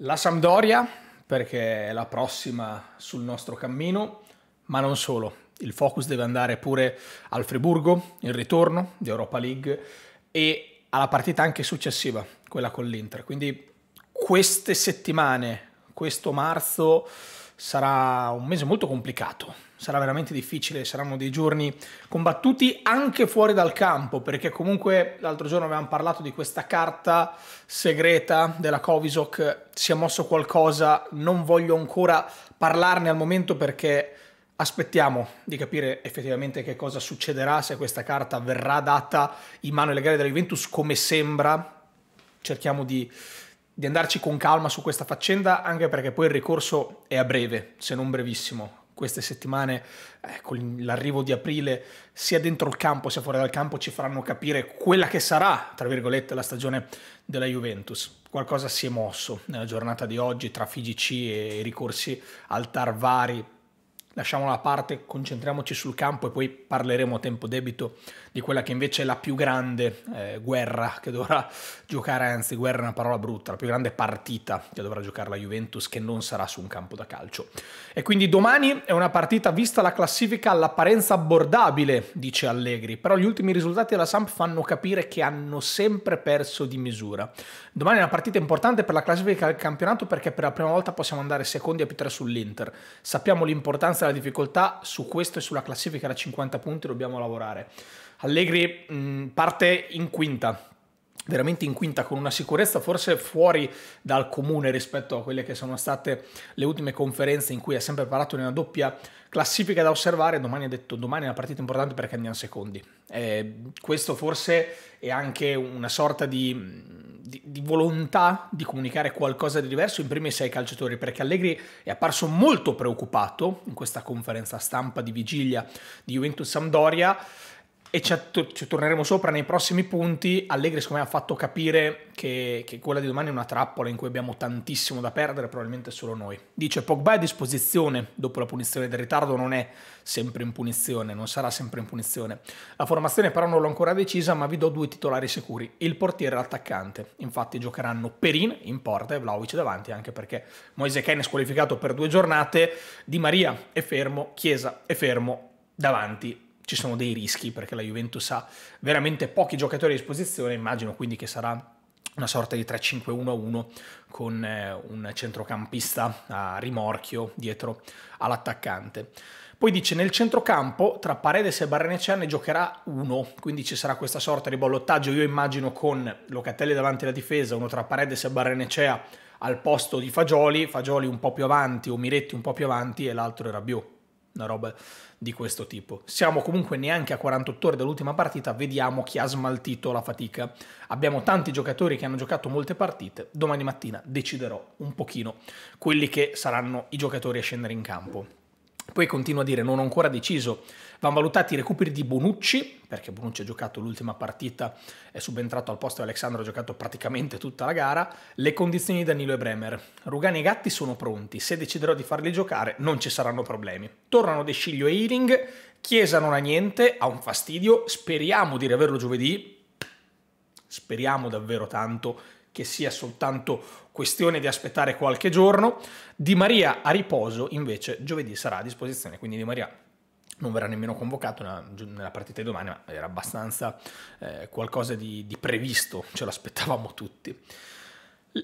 La Sampdoria, perché è la prossima sul nostro cammino, ma non solo. Il focus deve andare pure al Friburgo, il ritorno di Europa League e alla partita anche successiva, quella con l'Inter. Quindi queste settimane, questo marzo, sarà un mese molto complicato sarà veramente difficile, saranno dei giorni combattuti anche fuori dal campo, perché comunque l'altro giorno avevamo parlato di questa carta segreta della Covisoc, si è mosso qualcosa, non voglio ancora parlarne al momento perché aspettiamo di capire effettivamente che cosa succederà se questa carta verrà data in mano alle gare della Juventus come sembra, cerchiamo di di andarci con calma su questa faccenda, anche perché poi il ricorso è a breve, se non brevissimo queste settimane, eh, con l'arrivo di aprile, sia dentro il campo sia fuori dal campo, ci faranno capire quella che sarà, tra virgolette, la stagione della Juventus. Qualcosa si è mosso nella giornata di oggi tra FIGC e i ricorsi al Tarvari lasciamola da parte, concentriamoci sul campo e poi parleremo a tempo debito di quella che invece è la più grande eh, guerra che dovrà giocare, anzi guerra è una parola brutta, la più grande partita che dovrà giocare la Juventus che non sarà su un campo da calcio. E quindi domani è una partita vista la classifica all'apparenza abbordabile, dice Allegri, però gli ultimi risultati della Samp fanno capire che hanno sempre perso di misura. Domani è una partita importante per la classifica del campionato perché per la prima volta possiamo andare secondi a più tre sull'Inter. Sappiamo l'importanza la difficoltà, su questo e sulla classifica da 50 punti dobbiamo lavorare. Allegri mh, mm, parte in quinta, veramente in quinta con una sicurezza forse fuori dal comune rispetto a quelle che sono state le ultime conferenze in cui ha sempre parlato di una doppia classifica da osservare, domani ha detto domani è una partita importante perché andiamo secondi. Eh, questo forse è anche una sorta di di, di, volontà di comunicare qualcosa di diverso in primis ai calciatori, perché Allegri è apparso molto preoccupato in questa conferenza stampa di vigilia di Juventus Sampdoria e ci, atto- ci, torneremo sopra nei prossimi punti. Allegri, secondo me, ha fatto capire che, che, quella di domani è una trappola in cui abbiamo tantissimo da perdere, probabilmente solo noi. Dice Pogba è a disposizione dopo la punizione del ritardo, non è sempre in punizione, non sarà sempre in punizione. La formazione però non l'ho ancora decisa, ma vi do due titolari sicuri, il portiere e l'attaccante. Infatti giocheranno Perin in porta e Vlaovic davanti, anche perché Moise Ken è squalificato per due giornate, Di Maria è fermo, Chiesa è fermo, davanti ci sono dei rischi perché la Juventus ha veramente pochi giocatori a disposizione, immagino quindi che sarà una sorta di 3-5-1-1 con eh, un centrocampista a rimorchio dietro all'attaccante. Poi dice nel centrocampo tra Paredes e Barrenechea ne giocherà uno, quindi ci sarà questa sorta di ballottaggio, io immagino con Locatelli davanti alla difesa, uno tra Paredes e Barrenecea al posto di Fagioli, Fagioli un po' più avanti o Miretti un po' più avanti e l'altro era Rabiot una roba di questo tipo. Siamo comunque neanche a 48 ore dall'ultima partita, vediamo chi ha smaltito la fatica. Abbiamo tanti giocatori che hanno giocato molte partite, domani mattina deciderò un pochino quelli che saranno i giocatori a scendere in campo. Poi continua a dire non ho ancora deciso, vanno valutati i recuperi di Bonucci, perché Bonucci ha giocato l'ultima partita, è subentrato al posto di Alexandro, ha giocato praticamente tutta la gara, le condizioni di Danilo e Bremer. Rugani e Gatti sono pronti, se deciderò di farli giocare non ci saranno problemi. Tornano De Sciglio e Ealing Chiesa non ha niente, ha un fastidio, speriamo di riaverlo giovedì, speriamo davvero tanto che sia soltanto questione di aspettare qualche giorno. Di Maria a riposo invece giovedì sarà a disposizione, quindi Di Maria non verrà nemmeno convocato nella, partita di domani, ma era abbastanza eh, qualcosa di, di previsto, ce l'aspettavamo tutti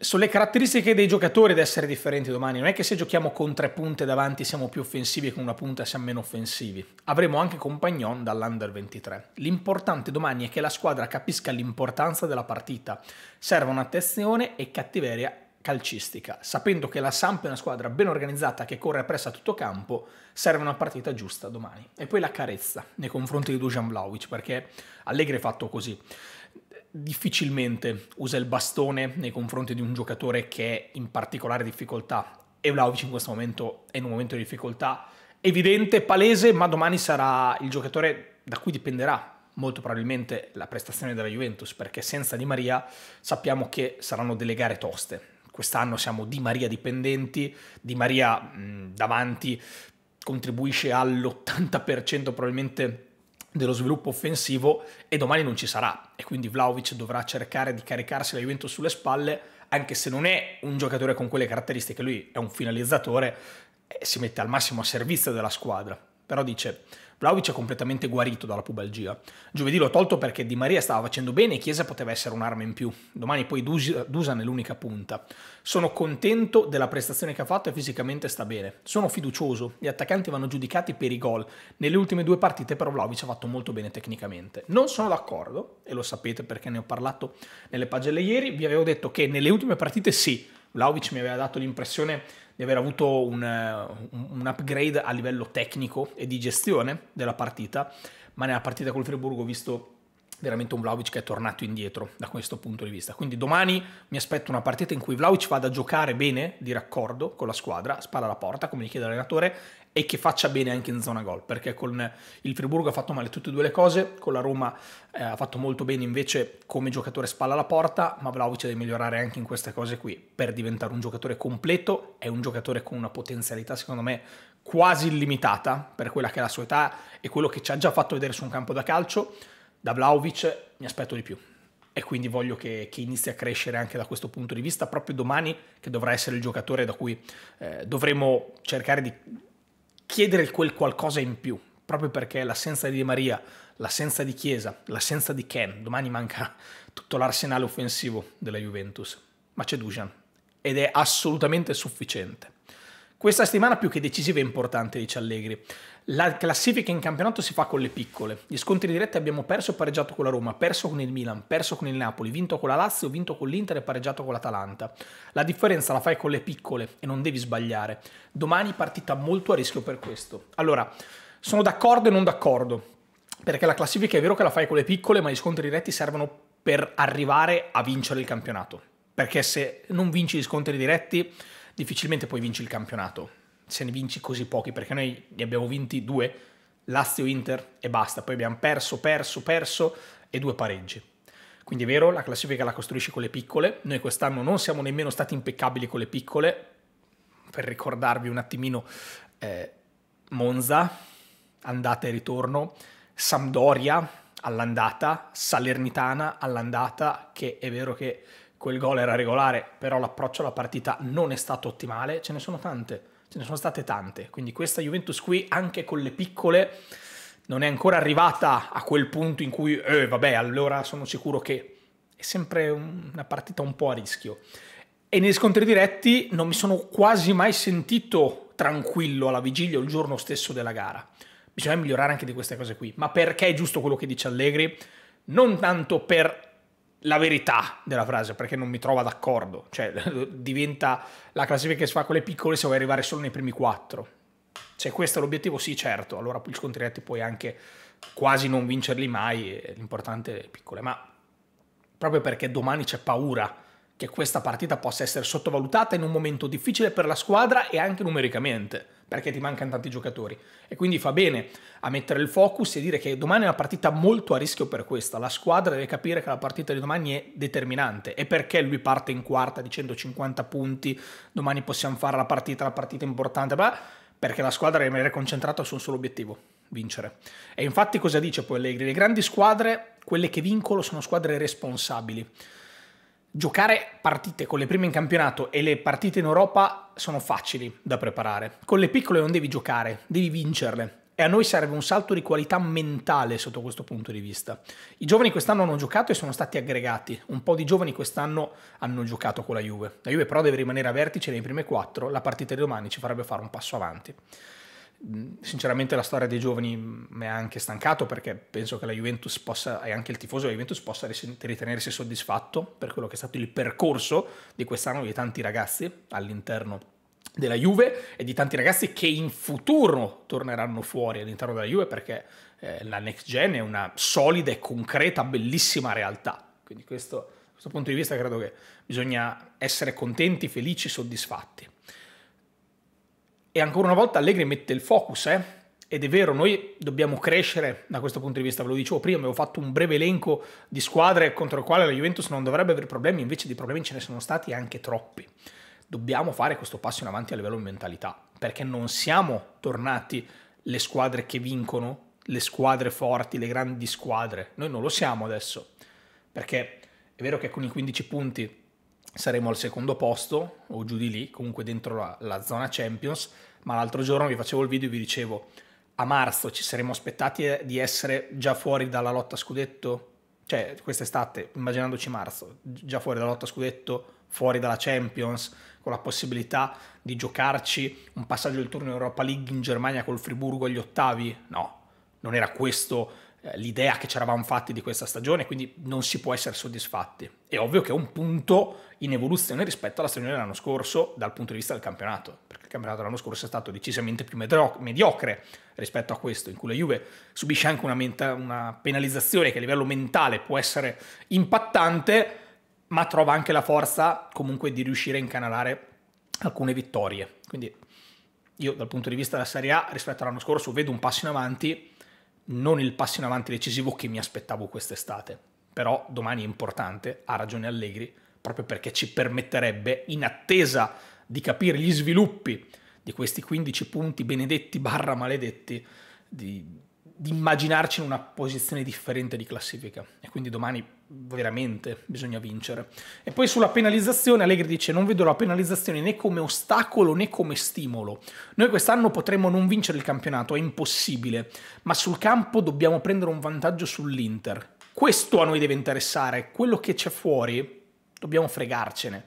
sulle caratteristiche dei giocatori ad essere differenti domani. Non è che se giochiamo con tre punte davanti siamo più offensivi e con una punta siamo meno offensivi. Avremo anche Compagnon dall'Under 23. L'importante domani è che la squadra capisca l'importanza della partita. Servono attenzione e cattiveria calcistica, sapendo che la Samp è una squadra ben organizzata che corre appresso a tutto campo, serve una partita giusta domani. E poi la carezza nei confronti di Dujan Vlaovic, perché Allegri è fatto così difficilmente usa il bastone nei confronti di un giocatore che è in particolare difficoltà. E Vlaovic in questo momento è in un momento di difficoltà evidente, palese, ma domani sarà il giocatore da cui dipenderà molto probabilmente la prestazione della Juventus, perché senza Di Maria sappiamo che saranno delle gare toste. Quest'anno siamo Di Maria dipendenti, Di Maria mh, davanti contribuisce all'80% probabilmente dello sviluppo offensivo e domani non ci sarà e quindi Vlaovic dovrà cercare di caricarsi la Juventus sulle spalle anche se non è un giocatore con quelle caratteristiche, lui è un finalizzatore e si mette al massimo a servizio della squadra. Però dice, Vlaovic è completamente guarito dalla pubalgia. Giovedì l'ho tolto perché Di Maria stava facendo bene e Chiesa poteva essere un'arma in più. Domani poi Dusan è l'unica punta. Sono contento della prestazione che ha fatto e fisicamente sta bene. Sono fiducioso, gli attaccanti vanno giudicati per i gol. Nelle ultime due partite però Vlaovic ha fatto molto bene tecnicamente. Non sono d'accordo, e lo sapete perché ne ho parlato nelle pagelle ieri, vi avevo detto che nelle ultime partite sì, Vlaovic mi aveva dato l'impressione di aver avuto un, eh, un, upgrade a livello tecnico e di gestione della partita, ma nella partita col Friburgo ho visto veramente un Vlaovic che è tornato indietro da questo punto di vista. Quindi domani mi aspetto una partita in cui Vlaovic vada a giocare bene, di raccordo con la squadra, spara alla porta, come gli chiede l'allenatore, e che faccia bene anche in zona gol, perché con il Friburgo ha fatto male tutte e due le cose, con la Roma eh, ha fatto molto bene invece come giocatore spalla alla porta, ma Vlaovic deve migliorare anche in queste cose qui per diventare un giocatore completo, è un giocatore con una potenzialità secondo me quasi illimitata per quella che è la sua età e quello che ci ha già fatto vedere su un campo da calcio, da Vlaovic mi aspetto di più e quindi voglio che, che, inizi a crescere anche da questo punto di vista proprio domani che dovrà essere il giocatore da cui eh, dovremo cercare di chiedere quel qualcosa in più, proprio perché l'assenza di Di Maria, l'assenza di Chiesa, l'assenza di Ken, domani manca tutto l'arsenale offensivo della Juventus, ma c'è Dujan ed è assolutamente sufficiente. Questa settimana più che decisiva e importante, dice Allegri. La classifica in campionato si fa con le piccole. Gli scontri diretti abbiamo perso e pareggiato con la Roma, perso con il Milan, perso con il Napoli, vinto con la Lazio, vinto con l'Inter e pareggiato con l'Atalanta. La differenza la fai con le piccole e non devi sbagliare. Domani partita molto a rischio per questo. Allora, sono d'accordo e non d'accordo. Perché la classifica è vero che la fai con le piccole, ma gli scontri diretti servono per arrivare a vincere il campionato. Perché se non vinci gli scontri diretti, difficilmente poi vinci il campionato se ne vinci così pochi, perché noi ne abbiamo vinti due, Lazio-Inter e basta, poi abbiamo perso, perso, perso e due pareggi. Quindi è vero, la classifica la costruisci con le piccole, noi quest'anno non siamo nemmeno stati impeccabili con le piccole, per ricordarvi un attimino eh, Monza, andata e ritorno, Sampdoria all'andata, Salernitana all'andata, che è vero che quel gol era regolare, però l'approccio alla partita non è stato ottimale, ce ne sono tante ce ne sono state tante, quindi questa Juventus qui anche con le piccole non è ancora arrivata a quel punto in cui, eh, vabbè, allora sono sicuro che è sempre una partita un po' a rischio. E negli scontri diretti non mi sono quasi mai sentito tranquillo alla vigilia o il giorno stesso della gara. Bisogna migliorare anche di queste cose qui. Ma perché è giusto quello che dice Allegri? Non tanto per la verità della frase perché non mi trova d'accordo. Cioè, diventa la classifica che si fa con le piccole se vuoi arrivare solo nei primi quattro. Se questo è l'obiettivo, sì, certo, allora gli scontri diretti puoi anche quasi non vincerli mai, l'importante è le piccole, ma proprio perché domani c'è paura che questa partita possa essere sottovalutata in un momento difficile per la squadra e anche numericamente perché ti mancano tanti giocatori. E quindi fa bene a mettere il focus e dire che domani è una partita molto a rischio per questa. La squadra deve capire che la partita di domani è determinante. E perché lui parte in quarta dicendo 50 punti, domani possiamo fare la partita, la partita importante, bla, perché la squadra deve rimanere concentrata su un solo obiettivo, vincere. E infatti cosa dice poi Allegri? Le grandi squadre, quelle che vincono, sono squadre responsabili Giocare partite con le prime in campionato e le partite in Europa sono facili da preparare. Con le piccole non devi giocare, devi vincerle. E a noi serve un salto di qualità mentale sotto questo punto di vista. I giovani quest'anno hanno giocato e sono stati aggregati. Un po' di giovani quest'anno hanno giocato con la Juve. La Juve però deve rimanere a vertice nei prime quattro. La partita di domani ci farebbe fare un passo avanti sinceramente la storia dei giovani mi ha anche stancato perché penso che la Juventus possa, e anche il tifoso della Juventus possa ritenersi soddisfatto per quello che è stato il percorso di quest'anno di tanti ragazzi all'interno della Juve e di tanti ragazzi che in futuro torneranno fuori all'interno della Juve perché eh, la next gen è una solida e concreta, bellissima realtà. Quindi questo, da questo punto di vista credo che bisogna essere contenti, felici, soddisfatti. E ancora una volta Allegri mette il focus, eh? Ed è vero, noi dobbiamo crescere da questo punto di vista, ve lo dicevo prima, avevo fatto un breve elenco di squadre contro le quali la Juventus non dovrebbe avere problemi, invece di problemi ce ne sono stati anche troppi. Dobbiamo fare questo passo in avanti a livello di mentalità, perché non siamo tornati le squadre che vincono, le squadre forti, le grandi squadre. Noi non lo siamo adesso, perché è vero che con i 15 punti saremo al secondo posto o giù di lì, comunque dentro la, la zona Champions, ma l'altro giorno vi facevo il video e vi dicevo a marzo ci saremmo aspettati eh, di essere già fuori dalla lotta scudetto, cioè quest'estate, immaginandoci marzo, già fuori dalla lotta scudetto, fuori dalla Champions, con la possibilità di giocarci un passaggio del turno Europa League in Germania col Friburgo agli ottavi? No, non era questo eh, l'idea che ci eravamo fatti di questa stagione, quindi non si può essere soddisfatti. È ovvio che è un punto in evoluzione rispetto alla stagione dell'anno scorso dal punto di vista del campionato, perché il campionato dell'anno scorso è stato decisamente più mediocre rispetto a questo, in cui la Juve subisce anche una, una penalizzazione che a livello mentale può essere impattante, ma trova anche la forza comunque di riuscire a incanalare alcune vittorie. Quindi io dal punto di vista della Serie A rispetto all'anno scorso vedo un passo in avanti non il passo in avanti decisivo che mi aspettavo quest'estate, però domani è importante, ha ragione Allegri, proprio perché ci permetterebbe, in attesa di capire gli sviluppi di questi 15 punti benedetti barra maledetti, di di immaginarci in una posizione differente di classifica e quindi domani veramente bisogna vincere. E poi sulla penalizzazione Allegri dice non vedo la penalizzazione né come ostacolo né come stimolo. Noi quest'anno potremmo non vincere il campionato, è impossibile, ma sul campo dobbiamo prendere un vantaggio sull'Inter. Questo a noi deve interessare, quello che c'è fuori dobbiamo fregarcene.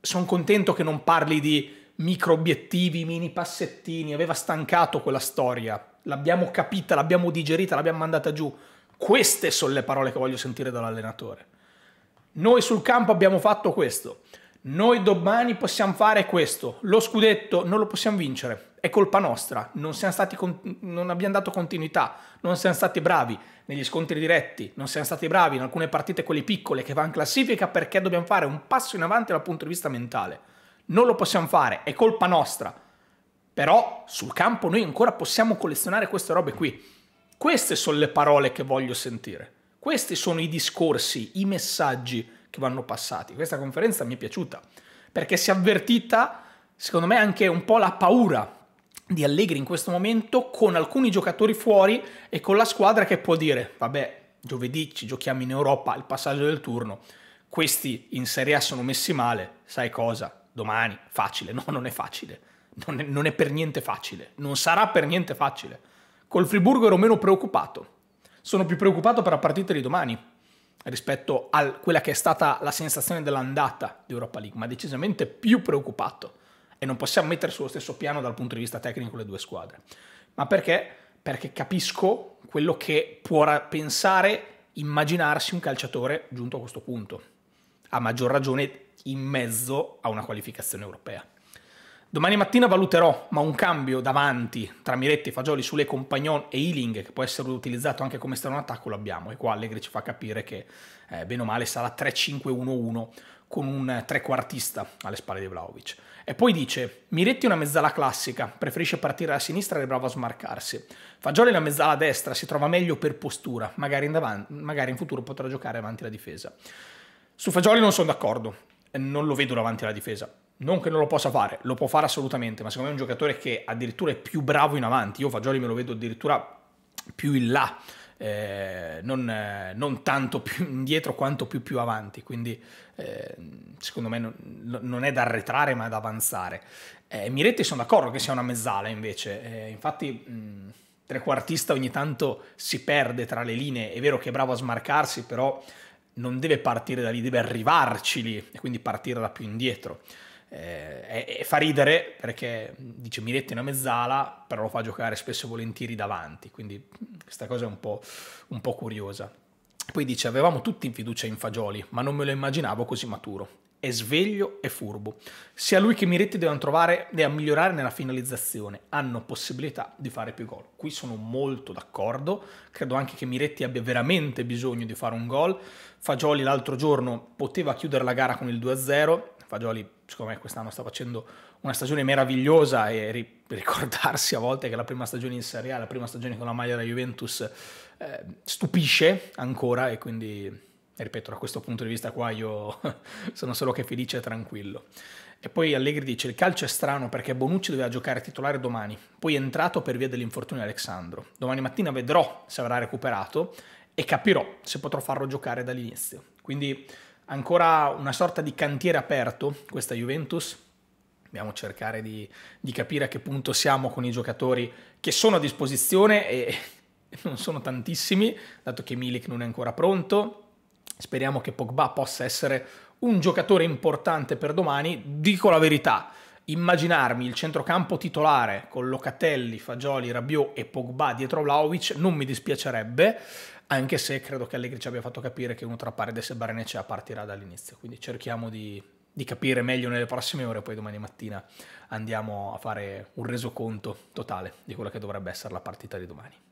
Sono contento che non parli di micro obiettivi, mini passettini, aveva stancato quella storia l'abbiamo capita, l'abbiamo digerita, l'abbiamo mandata giù. Queste sono le parole che voglio sentire dall'allenatore. Noi sul campo abbiamo fatto questo. Noi domani possiamo fare questo. Lo scudetto non lo possiamo vincere. È colpa nostra. Non, non, abbiamo dato continuità. Non siamo stati bravi negli scontri diretti. Non siamo stati bravi in alcune partite, quelle piccole, che va in classifica perché dobbiamo fare un passo in avanti dal punto di vista mentale. Non lo possiamo fare. È colpa nostra. Però sul campo noi ancora possiamo collezionare queste robe qui. Queste sono le parole che voglio sentire. Questi sono i discorsi, i messaggi che vanno passati. Questa conferenza mi è piaciuta perché si è avvertita, secondo me, anche un po' la paura di Allegri in questo momento con alcuni giocatori fuori e con la squadra che può dire, vabbè, giovedì ci giochiamo in Europa, il passaggio del turno, questi in Serie A sono messi male, sai cosa? Domani, facile, no, non è facile non è, non è per niente facile, non sarà per niente facile. Col Friburgo ero meno preoccupato, sono più preoccupato per la partita di domani rispetto a quella che è stata la sensazione dell'andata di Europa League, ma decisamente più preoccupato e non possiamo mettere sullo stesso piano dal punto di vista tecnico le due squadre. Ma perché? Perché capisco quello che può pensare, immaginarsi un calciatore giunto a questo punto, a maggior ragione in mezzo a una qualificazione europea. Domani mattina valuterò, ma un cambio davanti tra Miretti e Fagioli sulle Compagnon e Ealing, che può essere utilizzato anche come esterno attacco, lo abbiamo. E qua Allegri ci fa capire che, eh, bene o male, sarà 3-5-1-1 con un trequartista alle spalle di Vlaovic. E poi dice, Miretti è una mezzala classica, preferisce partire a sinistra ed è bravo a smarcarsi. Fagioli è una mezzala destra, si trova meglio per postura, magari in, davanti, magari in futuro potrà giocare avanti la difesa. Su Fagioli non sono d'accordo, non lo vedo davanti alla difesa non che non lo possa fare, lo può fare assolutamente, ma secondo me è un giocatore che addirittura è più bravo in avanti. Io Fagioli me lo vedo addirittura più in là, eh, non, eh, non, tanto più indietro quanto più più avanti. Quindi eh, secondo me non, non, è da arretrare, ma da avanzare. Eh, Miretti sono d'accordo che sia una mezzala invece, eh, infatti... Mh, trequartista ogni tanto si perde tra le linee, è vero che è bravo a smarcarsi, però non deve partire da lì, deve arrivarci lì e quindi partire da più indietro. Eh, e, fa ridere perché dice Miretti è una mezzala, però lo fa giocare spesso e volentieri davanti, quindi questa cosa è un po', un po curiosa. Poi dice avevamo tutti fiducia in Fagioli, ma non me lo immaginavo così maturo. È sveglio e furbo. Sia lui che Miretti devono trovare e migliorare nella finalizzazione, hanno possibilità di fare più gol. Qui sono molto d'accordo, credo anche che Miretti abbia veramente bisogno di fare un gol. Fagioli l'altro giorno poteva chiudere la gara con il 2-0, Fagioli, secondo me, quest'anno sta facendo una stagione meravigliosa e ri ricordarsi a volte che la prima stagione in Serie A, la prima stagione con la maglia della Juventus, eh, stupisce ancora e quindi, ripeto, da questo punto di vista qua io sono solo che felice e tranquillo. E poi Allegri dice: Il calcio è strano perché Bonucci doveva giocare titolare domani, poi è entrato per via dell'infortunio di Alessandro. Domani mattina vedrò se avrà recuperato e capirò se potrò farlo giocare dall'inizio. Quindi ancora una sorta di cantiere aperto questa Juventus. Dobbiamo cercare di, di capire a che punto siamo con i giocatori che sono a disposizione e non sono tantissimi, dato che Milik non è ancora pronto. Speriamo che Pogba possa essere un giocatore importante per domani. Dico la verità, immaginarmi il centrocampo titolare con Locatelli, Fagioli, Rabiot e Pogba dietro Vlaovic non mi dispiacerebbe anche se credo che Allegri ci abbia fatto capire che uno tra Paredes e Barnecea partirà dall'inizio, quindi cerchiamo di, di, capire meglio nelle prossime ore, poi domani mattina andiamo a fare un resoconto totale di quella che dovrebbe essere la partita di domani.